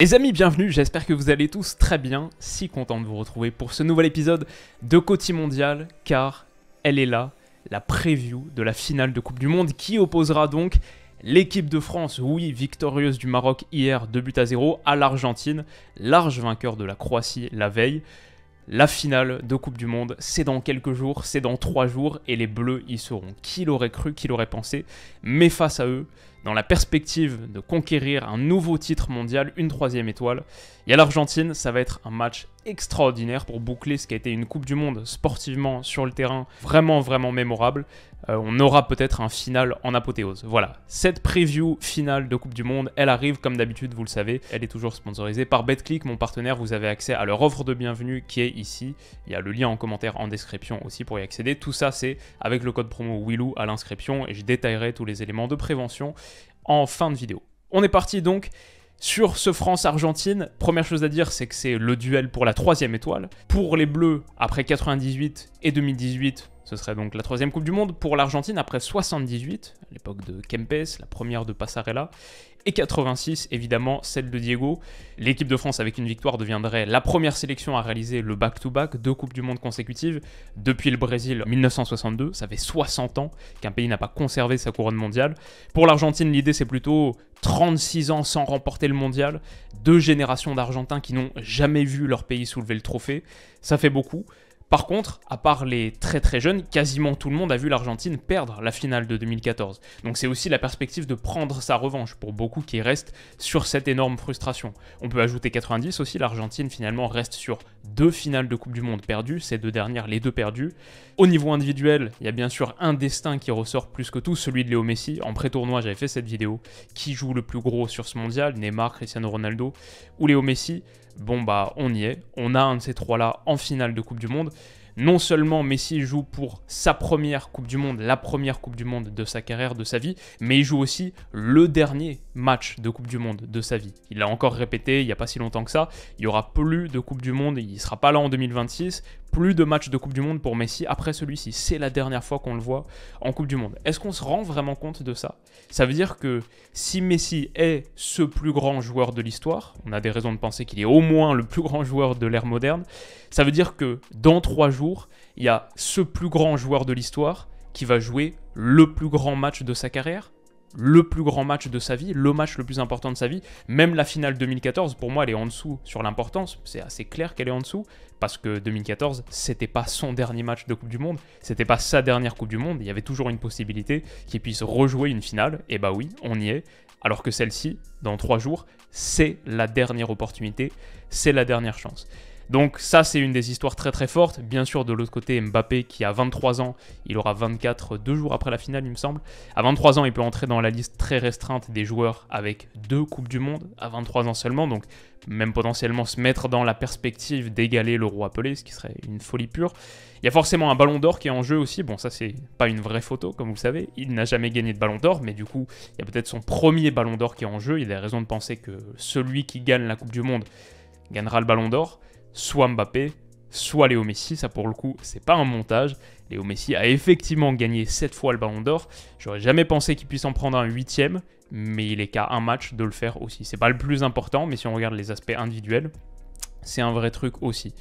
Les amis, bienvenue, j'espère que vous allez tous très bien, si content de vous retrouver pour ce nouvel épisode de Côté Mondial, car elle est là, la preview de la finale de Coupe du Monde qui opposera donc l'équipe de France, oui, victorieuse du Maroc hier, 2 buts à 0, à l'Argentine, large vainqueur de la Croatie la veille. La finale de Coupe du Monde, c'est dans quelques jours, c'est dans 3 jours, et les Bleus y seront. Qui l'aurait cru, qui l'aurait pensé, mais face à eux, dans la perspective de conquérir un nouveau titre mondial, une troisième étoile. Et à l'Argentine, ça va être un match extraordinaire pour boucler ce qui a été une Coupe du Monde sportivement sur le terrain vraiment vraiment mémorable. Euh, on aura peut-être un final en apothéose. Voilà, cette preview finale de Coupe du Monde, elle arrive comme d'habitude, vous le savez, elle est toujours sponsorisée par BetClick, mon partenaire, vous avez accès à leur offre de bienvenue qui est ici. Il y a le lien en commentaire en description aussi pour y accéder. Tout ça c'est avec le code promo WILOU à l'inscription et je détaillerai tous les éléments de prévention en fin de vidéo. On est parti donc sur ce France-Argentine, première chose à dire, c'est que c'est le duel pour la troisième étoile. Pour les Bleus, après 98 et 2018, ce serait donc la troisième Coupe du Monde pour l'Argentine après 78, l'époque de Kempes, la première de Passarella, et 86, évidemment, celle de Diego. L'équipe de France, avec une victoire, deviendrait la première sélection à réaliser le back-to-back, deux Coupes du Monde consécutives, depuis le Brésil 1962. Ça fait 60 ans qu'un pays n'a pas conservé sa couronne mondiale. Pour l'Argentine, l'idée, c'est plutôt 36 ans sans remporter le mondial, deux générations d'Argentins qui n'ont jamais vu leur pays soulever le trophée. Ça fait beaucoup. Par contre, à part les très très jeunes, quasiment tout le monde a vu l'Argentine perdre la finale de 2014. Donc c'est aussi la perspective de prendre sa revanche pour beaucoup qui restent sur cette énorme frustration. On peut ajouter 90 aussi, l'Argentine finalement reste sur deux finales de Coupe du Monde perdues, ces deux dernières, les deux perdues. Au niveau individuel, il y a bien sûr un destin qui ressort plus que tout, celui de Léo Messi. En pré-tournoi, j'avais fait cette vidéo. Qui joue le plus gros sur ce mondial Neymar, Cristiano Ronaldo ou Léo Messi bon bah on y est, on a un de ces trois-là en finale de Coupe du Monde. Non seulement Messi joue pour sa première Coupe du Monde, la première Coupe du Monde de sa carrière, de sa vie, mais il joue aussi le dernier match de Coupe du Monde de sa vie. Il l'a encore répété il n'y a pas si longtemps que ça, il n'y aura plus de Coupe du Monde, il ne sera pas là en 2026, plus de matchs de Coupe du Monde pour Messi après celui-ci. C'est la dernière fois qu'on le voit en Coupe du Monde. Est-ce qu'on se rend vraiment compte de ça Ça veut dire que si Messi est ce plus grand joueur de l'histoire, on a des raisons de penser qu'il est au moins le plus grand joueur de l'ère moderne, ça veut dire que dans trois jours, il y a ce plus grand joueur de l'histoire qui va jouer le plus grand match de sa carrière le plus grand match de sa vie, le match le plus important de sa vie. Même la finale 2014, pour moi, elle est en dessous sur l'importance. C'est assez clair qu'elle est en dessous parce que 2014, c'était pas son dernier match de Coupe du Monde, c'était pas sa dernière Coupe du Monde. Il y avait toujours une possibilité qu'il puisse rejouer une finale. Et bah oui, on y est. Alors que celle-ci, dans trois jours, c'est la dernière opportunité, c'est la dernière chance. Donc ça, c'est une des histoires très très fortes. Bien sûr, de l'autre côté, Mbappé qui a 23 ans, il aura 24 deux jours après la finale, il me semble. À 23 ans, il peut entrer dans la liste très restreinte des joueurs avec deux Coupes du Monde, à 23 ans seulement. Donc même potentiellement se mettre dans la perspective d'égaler le roi Pelé, ce qui serait une folie pure. Il y a forcément un ballon d'or qui est en jeu aussi. Bon, ça, c'est pas une vraie photo, comme vous le savez. Il n'a jamais gagné de ballon d'or, mais du coup, il y a peut-être son premier ballon d'or qui est en jeu. Il a des raisons de penser que celui qui gagne la Coupe du Monde gagnera le ballon d'or soit Mbappé, soit Léo Messi. Ça, pour le coup, c'est pas un montage. Léo Messi a effectivement gagné 7 fois le Ballon d'Or. J'aurais jamais pensé qu'il puisse en prendre un huitième, mais il est qu'à un match de le faire aussi. C'est pas le plus important, mais si on regarde les aspects individuels, c'est un vrai truc aussi.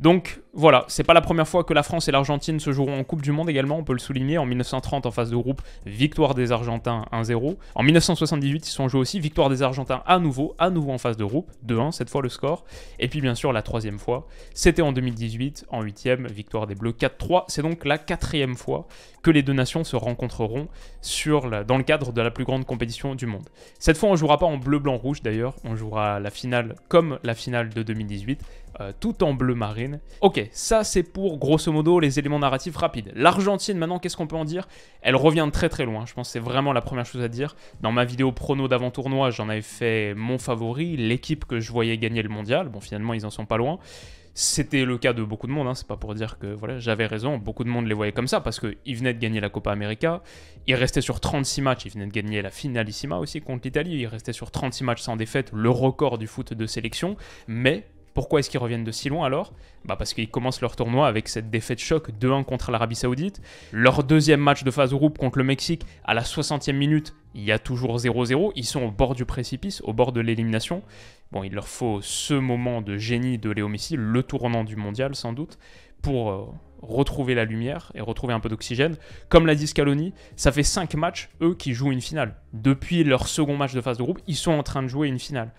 Donc, voilà, c'est pas la première fois que la France et l'Argentine se joueront en Coupe du Monde également, on peut le souligner. En 1930, en phase de groupe, victoire des Argentins 1-0. En 1978, ils sont joués aussi, victoire des Argentins à nouveau, à nouveau en phase de groupe, 2-1, cette fois le score. Et puis bien sûr, la troisième fois, c'était en 2018, en huitième, victoire des Bleus 4-3. C'est donc la quatrième fois que les deux nations se rencontreront dans le cadre de la plus grande compétition du monde. Cette fois, on jouera pas en bleu-blanc-rouge d'ailleurs, on jouera la finale comme la finale de 2018, euh, tout en bleu marine. Ok, ça c'est pour grosso modo les éléments narratifs rapides. L'Argentine, maintenant, qu'est-ce qu'on peut en dire Elle revient de très très loin. Je pense que c'est vraiment la première chose à dire. Dans ma vidéo prono d'avant-tournoi, j'en avais fait mon favori, l'équipe que je voyais gagner le mondial. Bon, finalement, ils en sont pas loin. C'était le cas de beaucoup de monde, hein. c'est pas pour dire que voilà, j'avais raison, beaucoup de monde les voyait comme ça, parce qu'ils venaient de gagner la Copa América, ils restaient sur 36 matchs, ils venaient de gagner la finalissima aussi contre l'Italie, ils restaient sur 36 matchs sans défaite, le record du foot de sélection, mais pourquoi est-ce qu'ils reviennent de si loin alors bah Parce qu'ils commencent leur tournoi avec cette défaite choc 2-1 contre l'Arabie Saoudite. Leur deuxième match de phase groupe contre le Mexique, à la 60e minute, il y a toujours 0-0. Ils sont au bord du précipice, au bord de l'élimination. Bon, il leur faut ce moment de génie de Léo Messi, le tournant du mondial sans doute, pour euh, retrouver la lumière et retrouver un peu d'oxygène. Comme l'a dit Scaloni, ça fait 5 matchs, eux, qui jouent une finale. Depuis leur second match de phase de groupe, ils sont en train de jouer une finale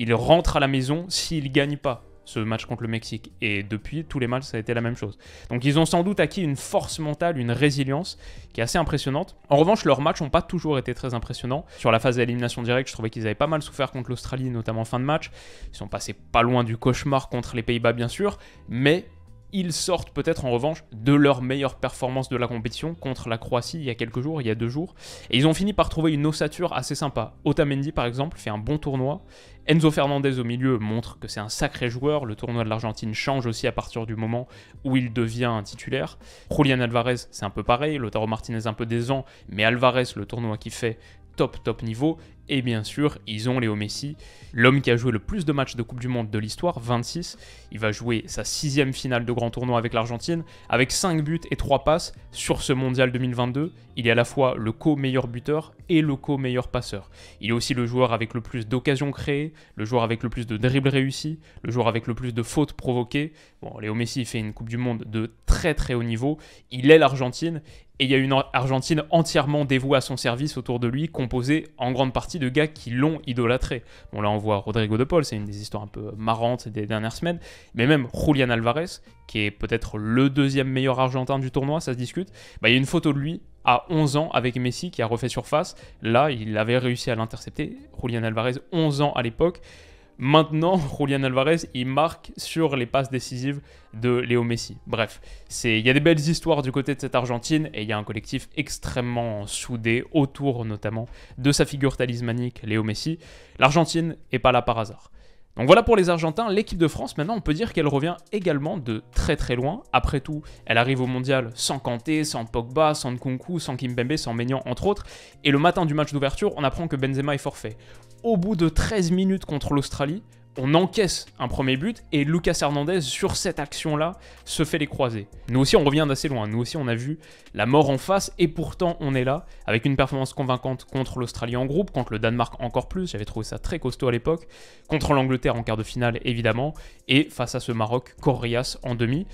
il rentre à la maison s'il gagne pas ce match contre le Mexique. Et depuis, tous les matchs, ça a été la même chose. Donc ils ont sans doute acquis une force mentale, une résilience qui est assez impressionnante. En revanche, leurs matchs n'ont pas toujours été très impressionnants. Sur la phase d'élimination directe, je trouvais qu'ils avaient pas mal souffert contre l'Australie, notamment en fin de match. Ils sont passés pas loin du cauchemar contre les Pays-Bas, bien sûr, mais ils sortent peut-être en revanche de leur meilleure performance de la compétition contre la Croatie il y a quelques jours, il y a deux jours. Et ils ont fini par trouver une ossature assez sympa. Otamendi par exemple fait un bon tournoi. Enzo Fernandez au milieu montre que c'est un sacré joueur. Le tournoi de l'Argentine change aussi à partir du moment où il devient un titulaire. Julian Alvarez, c'est un peu pareil. Lautaro Martinez un peu décent, mais Alvarez, le tournoi qui fait, top top niveau. Et bien sûr, ils ont Léo Messi, l'homme qui a joué le plus de matchs de Coupe du Monde de l'histoire, 26. Il va jouer sa sixième finale de grand tournoi avec l'Argentine, avec 5 buts et 3 passes sur ce Mondial 2022. Il est à la fois le co-meilleur buteur et le co-meilleur passeur. Il est aussi le joueur avec le plus d'occasions créées, le joueur avec le plus de dribbles réussis, le joueur avec le plus de fautes provoquées. Bon, Léo Messi fait une Coupe du Monde de très très haut niveau. Il est l'Argentine et il y a une Argentine entièrement dévouée à son service autour de lui, composée en grande partie de gars qui l'ont idolâtré. Bon, là, on voit Rodrigo de Paul, c'est une des histoires un peu marrantes des dernières semaines. Mais même Julian Alvarez, qui est peut-être le deuxième meilleur argentin du tournoi, ça se discute. Bah, il y a une photo de lui à 11 ans avec Messi qui a refait surface. Là, il avait réussi à l'intercepter. Julian Alvarez, 11 ans à l'époque. Maintenant, Julian Alvarez, il marque sur les passes décisives de Léo Messi. Bref, il y a des belles histoires du côté de cette Argentine et il y a un collectif extrêmement soudé autour notamment de sa figure talismanique, Léo Messi. L'Argentine est pas là par hasard. Donc voilà pour les Argentins, l'équipe de France, maintenant on peut dire qu'elle revient également de très très loin. Après tout, elle arrive au mondial sans Kanté, sans Pogba, sans Nkunku, sans Kimbembe, sans ménian, entre autres. Et le matin du match d'ouverture, on apprend que Benzema est forfait au bout de 13 minutes contre l'Australie, on encaisse un premier but et Lucas Hernandez sur cette action-là se fait les croiser. Nous aussi on revient d'assez loin, nous aussi on a vu la mort en face et pourtant on est là avec une performance convaincante contre l'Australie en groupe, contre le Danemark encore plus, j'avais trouvé ça très costaud à l'époque, contre l'Angleterre en quart de finale évidemment et face à ce Maroc Corrias en demi.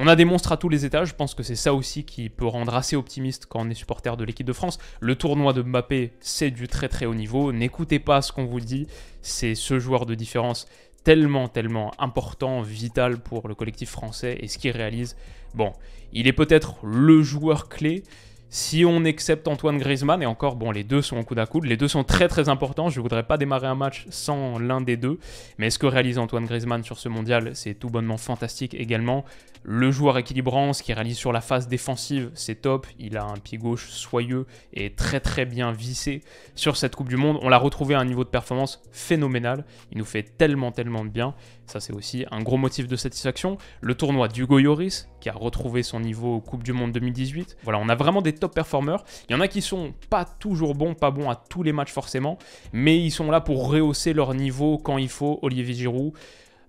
On a des monstres à tous les étages, je pense que c'est ça aussi qui peut rendre assez optimiste quand on est supporter de l'équipe de France. Le tournoi de Mbappé, c'est du très très haut niveau, n'écoutez pas ce qu'on vous dit, c'est ce joueur de différence tellement, tellement important, vital pour le collectif français et ce qu'il réalise. Bon, il est peut-être le joueur clé, si on accepte Antoine Griezmann, et encore, bon, les deux sont en coude à coude, les deux sont très très importants, je ne voudrais pas démarrer un match sans l'un des deux, mais ce que réalise Antoine Griezmann sur ce mondial, c'est tout bonnement fantastique également. Le joueur équilibrant, ce qu'il réalise sur la phase défensive, c'est top, il a un pied gauche soyeux et très très bien vissé sur cette Coupe du Monde. On l'a retrouvé à un niveau de performance phénoménal, il nous fait tellement tellement de bien, ça, c'est aussi un gros motif de satisfaction. Le tournoi d'Hugo Ioris, qui a retrouvé son niveau Coupe du Monde 2018. Voilà, on a vraiment des top performeurs. Il y en a qui sont pas toujours bons, pas bons à tous les matchs forcément, mais ils sont là pour rehausser leur niveau quand il faut. Olivier Giroud,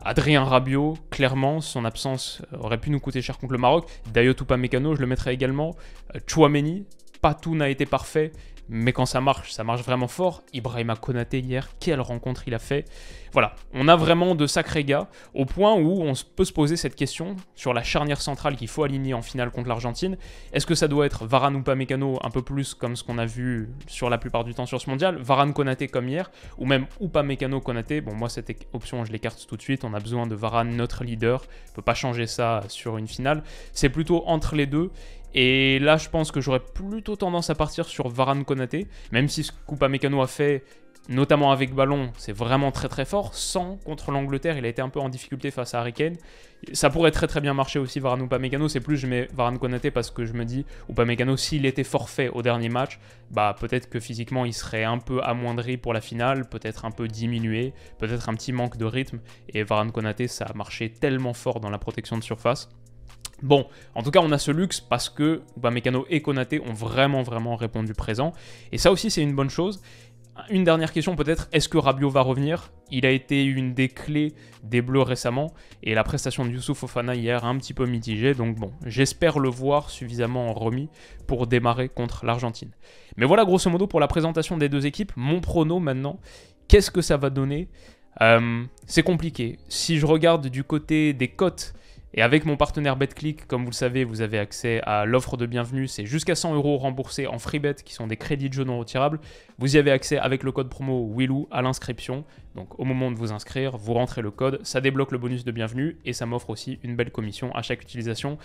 Adrien Rabiot, clairement, son absence aurait pu nous coûter cher contre le Maroc. Dayot Upamecano, je le mettrai également. Euh, Chouameni, pas tout n'a été parfait, mais quand ça marche, ça marche vraiment fort. Ibrahima Konaté hier, quelle rencontre il a fait. Voilà, on a vraiment de sacrés gars, au point où on peut se poser cette question sur la charnière centrale qu'il faut aligner en finale contre l'Argentine. Est-ce que ça doit être Varane ou Mécano un peu plus comme ce qu'on a vu sur la plupart du temps sur ce mondial Varane Konaté comme hier, ou même Mécano Konaté. Bon, moi, cette option, je l'écarte tout de suite. On a besoin de Varane, notre leader. On peut pas changer ça sur une finale. C'est plutôt entre les deux. Et là, je pense que j'aurais plutôt tendance à partir sur Varane Konaté, même si ce Mécano a fait, notamment avec ballon, c'est vraiment très très fort. Sans contre l'Angleterre, il a été un peu en difficulté face à Harry Ça pourrait très très bien marcher aussi Varane Upamecano, c'est plus je mets Varane Konaté parce que je me dis Mekano, s'il était forfait au dernier match, bah peut-être que physiquement il serait un peu amoindri pour la finale, peut-être un peu diminué, peut-être un petit manque de rythme et Varane Konaté ça a marché tellement fort dans la protection de surface Bon, en tout cas, on a ce luxe parce que mes et Konaté ont vraiment, vraiment répondu présent. Et ça aussi, c'est une bonne chose. Une dernière question peut-être, est-ce que Rabiot va revenir Il a été une des clés des Bleus récemment et la prestation de Youssouf Fofana hier a un petit peu mitigé. donc bon, j'espère le voir suffisamment remis pour démarrer contre l'Argentine. Mais voilà grosso modo pour la présentation des deux équipes, mon prono maintenant, qu'est-ce que ça va donner euh, C'est compliqué. Si je regarde du côté des cotes, et avec mon partenaire BetClick, comme vous le savez, vous avez accès à l'offre de bienvenue. C'est jusqu'à 100 euros remboursés en Freebet, qui sont des crédits de jeu non retirables. Vous y avez accès avec le code promo WILLOU à l'inscription. Donc au moment de vous inscrire, vous rentrez le code, ça débloque le bonus de bienvenue et ça m'offre aussi une belle commission à chaque utilisation.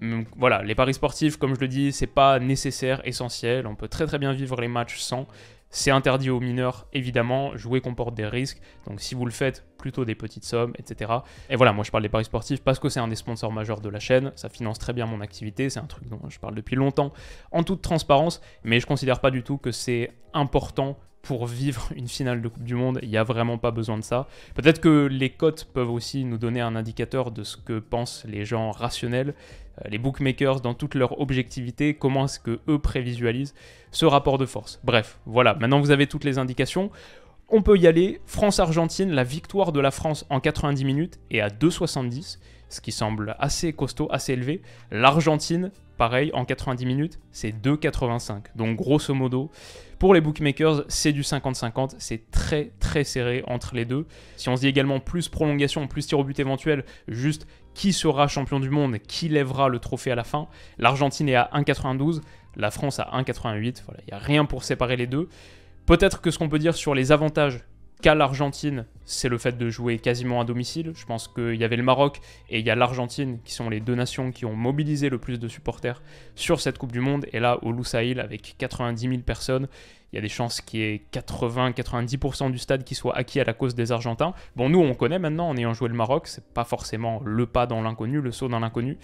Hum, voilà, les paris sportifs, comme je le dis, c'est pas nécessaire, essentiel. On peut très très bien vivre les matchs sans. C'est interdit aux mineurs, évidemment, jouer comporte des risques, donc si vous le faites, plutôt des petites sommes, etc. Et voilà, moi je parle des paris sportifs parce que c'est un des sponsors majeurs de la chaîne, ça finance très bien mon activité, c'est un truc dont je parle depuis longtemps, en toute transparence, mais je considère pas du tout que c'est important pour vivre une finale de Coupe du Monde, il n'y a vraiment pas besoin de ça. Peut-être que les cotes peuvent aussi nous donner un indicateur de ce que pensent les gens rationnels, euh, les bookmakers dans toute leur objectivité, comment est-ce que eux prévisualisent ce rapport de force. Bref, voilà, maintenant vous avez toutes les indications. On peut y aller. France-Argentine, la victoire de la France en 90 minutes et à 2,70 ce qui semble assez costaud, assez élevé. L'Argentine, pareil, en 90 minutes, c'est 2,85. Donc grosso modo, pour les bookmakers, c'est du 50-50, c'est très très serré entre les deux. Si on se dit également plus prolongation, plus tir au but éventuel, juste qui sera champion du monde, qui lèvera le trophée à la fin, l'Argentine est à 1,92, la France à 1,88, voilà, il n'y a rien pour séparer les deux. Peut-être que ce qu'on peut dire sur les avantages qu'à l'Argentine, c'est le fait de jouer quasiment à domicile. Je pense qu'il y avait le Maroc et il y a l'Argentine qui sont les deux nations qui ont mobilisé le plus de supporters sur cette Coupe du Monde. Et là, au Lusail, avec 90 000 personnes, il y a des chances qu'il y ait 80-90% du stade qui soit acquis à la cause des Argentins. Bon, nous, on connaît maintenant, en ayant joué le Maroc, c'est pas forcément le pas dans l'inconnu, le saut dans l'inconnu.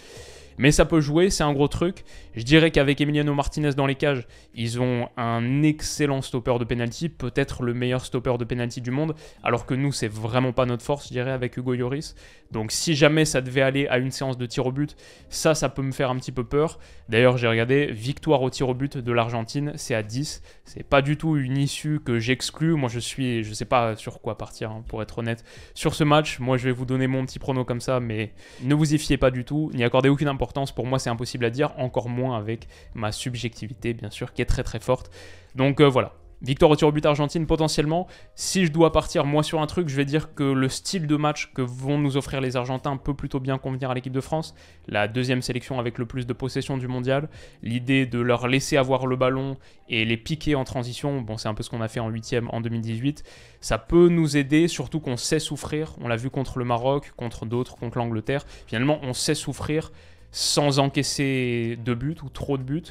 Mais ça peut jouer, c'est un gros truc. Je dirais qu'avec Emiliano Martinez dans les cages, ils ont un excellent stopper de penalty, peut-être le meilleur stopper de penalty du monde, alors que nous, c'est vraiment pas notre force, je dirais, avec Hugo Lloris. Donc si jamais ça devait aller à une séance de tir au but, ça, ça peut me faire un petit peu peur. D'ailleurs, j'ai regardé, victoire au tir au but de l'Argentine, c'est à 10, c'est pas pas du tout une issue que j'exclus. Moi, je suis, je sais pas sur quoi partir, hein, pour être honnête. Sur ce match, moi, je vais vous donner mon petit prono comme ça, mais ne vous y fiez pas du tout, n'y accordez aucune importance. Pour moi, c'est impossible à dire, encore moins avec ma subjectivité, bien sûr, qui est très très forte. Donc euh, voilà, Victoire au tir au but argentine potentiellement. Si je dois partir moi sur un truc, je vais dire que le style de match que vont nous offrir les Argentins peut plutôt bien convenir à l'équipe de France. La deuxième sélection avec le plus de possession du mondial. L'idée de leur laisser avoir le ballon et les piquer en transition, bon c'est un peu ce qu'on a fait en huitième en 2018. Ça peut nous aider, surtout qu'on sait souffrir. On l'a vu contre le Maroc, contre d'autres, contre l'Angleterre. Finalement, on sait souffrir sans encaisser de buts ou trop de buts.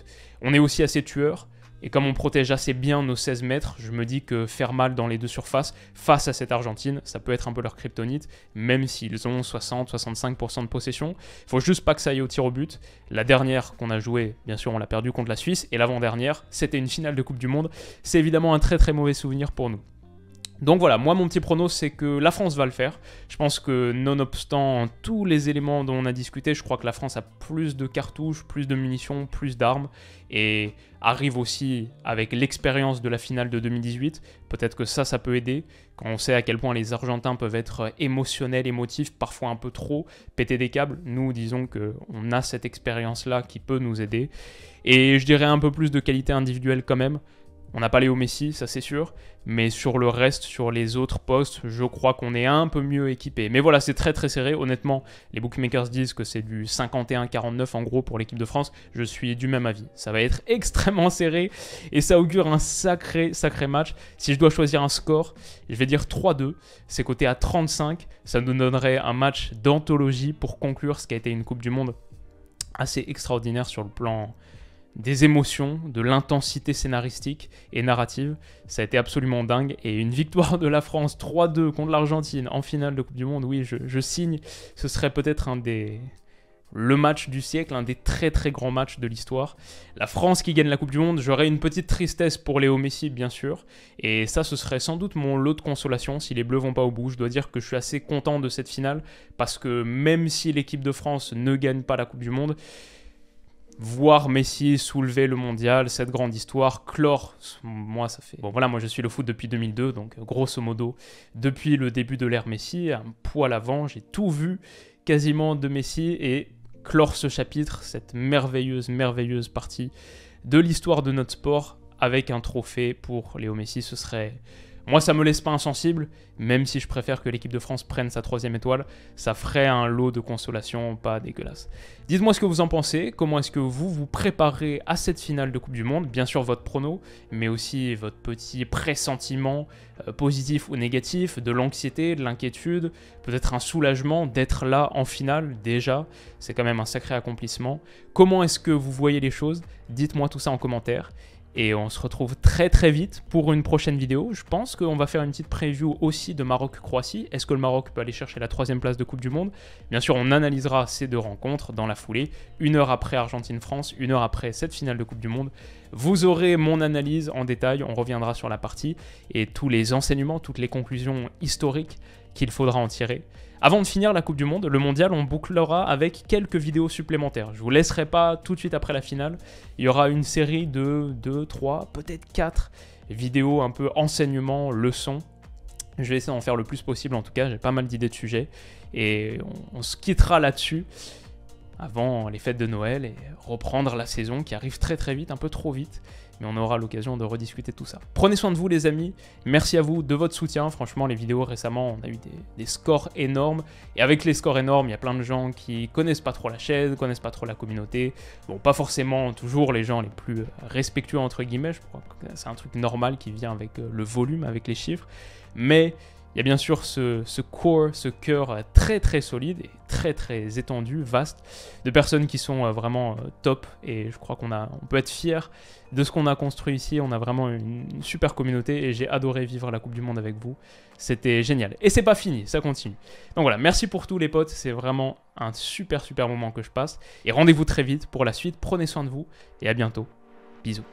On est aussi assez tueur. Et comme on protège assez bien nos 16 mètres, je me dis que faire mal dans les deux surfaces face à cette Argentine, ça peut être un peu leur kryptonite, même s'ils ont 60-65% de possession. Il faut juste pas que ça aille au tir au but. La dernière qu'on a jouée, bien sûr, on l'a perdue contre la Suisse, et l'avant-dernière, c'était une finale de Coupe du Monde. C'est évidemment un très très mauvais souvenir pour nous. Donc voilà, moi mon petit prono c'est que la France va le faire. Je pense que nonobstant tous les éléments dont on a discuté, je crois que la France a plus de cartouches, plus de munitions, plus d'armes et arrive aussi avec l'expérience de la finale de 2018. Peut-être que ça, ça peut aider quand on sait à quel point les Argentins peuvent être émotionnels, émotifs, parfois un peu trop, péter des câbles. Nous disons que on a cette expérience là qui peut nous aider et je dirais un peu plus de qualité individuelle quand même. On n'a pas Léo Messi, ça c'est sûr, mais sur le reste, sur les autres postes, je crois qu'on est un peu mieux équipé. Mais voilà, c'est très très serré. Honnêtement, les bookmakers disent que c'est du 51-49 en gros pour l'équipe de France. Je suis du même avis. Ça va être extrêmement serré et ça augure un sacré sacré match. Si je dois choisir un score, je vais dire 3-2. C'est côté à 35. Ça nous donnerait un match d'anthologie pour conclure ce qui a été une Coupe du Monde assez extraordinaire sur le plan des émotions, de l'intensité scénaristique et narrative. Ça a été absolument dingue. Et une victoire de la France 3-2 contre l'Argentine en finale de Coupe du Monde, oui, je, signe. Ce serait peut-être un des. Le match du siècle, un des très très grands matchs de l'histoire. La France qui gagne la Coupe du Monde, j'aurais une petite tristesse pour Léo Messi, bien sûr. Et ça, ce serait sans doute mon lot de consolation si les Bleus vont pas au bout. Je dois dire que je suis assez content de cette finale parce que même si l'équipe de France ne gagne pas la Coupe du Monde, voir Messi soulever le mondial, cette grande histoire, clore. Moi, ça fait. Bon, voilà, moi je suis le foot depuis 2002, donc grosso modo, depuis le début de l'ère Messi, un poil avant, j'ai tout vu quasiment de Messi et clore ce chapitre, cette merveilleuse, merveilleuse partie de l'histoire de notre sport avec un trophée pour Léo Messi. Ce serait moi, ça me laisse pas insensible, même si je préfère que l'équipe de France prenne sa troisième étoile, ça ferait un lot de consolation pas dégueulasse. Dites-moi ce que vous en pensez, comment est-ce que vous vous préparez à cette finale de Coupe du Monde, bien sûr votre prono, mais aussi votre petit pressentiment euh, positif ou négatif, de l'anxiété, de l'inquiétude, peut-être un soulagement d'être là en finale déjà, c'est quand même un sacré accomplissement. Comment est-ce que vous voyez les choses Dites-moi tout ça en commentaire. Et on se retrouve très très vite pour une prochaine vidéo. Je pense qu'on va faire une petite preview aussi de Maroc-Croatie. Est-ce que le Maroc peut aller chercher la troisième place de Coupe du Monde Bien sûr, on analysera ces deux rencontres dans la foulée, une heure après Argentine-France, une heure après cette finale de Coupe du Monde. Vous aurez mon analyse en détail, on reviendra sur la partie et tous les enseignements, toutes les conclusions historiques qu'il faudra en tirer. Avant de finir la Coupe du Monde, le mondial, on bouclera avec quelques vidéos supplémentaires. Je vous laisserai pas tout de suite après la finale. Il y aura une série de 2, 3, peut-être 4 vidéos un peu enseignement, leçons. Je vais essayer d'en faire le plus possible en tout cas, j'ai pas mal d'idées de sujets. Et on, on se quittera là-dessus avant les fêtes de Noël et reprendre la saison qui arrive très très vite, un peu trop vite mais on aura l'occasion de rediscuter tout ça. Prenez soin de vous les amis, merci à vous de votre soutien, franchement les vidéos récemment on a eu des, scores énormes, et avec les scores énormes il y a plein de gens qui connaissent pas trop la chaîne, connaissent pas trop la communauté, bon pas forcément toujours les gens les plus respectueux entre guillemets, c'est un truc normal qui vient avec euh, le volume, avec les chiffres, mais il y a bien sûr ce, ce core, ce cœur euh, très très solide et très très étendu, vaste, de personnes qui sont euh, vraiment euh, top et je crois qu'on on peut être fier de ce qu'on a construit ici. On a vraiment une super communauté et j'ai adoré vivre la Coupe du Monde avec vous. C'était génial. Et c'est pas fini, ça continue. Donc voilà, merci pour tous les potes, c'est vraiment un super super moment que je passe et rendez-vous très vite pour la suite. Prenez soin de vous et à bientôt. Bisous.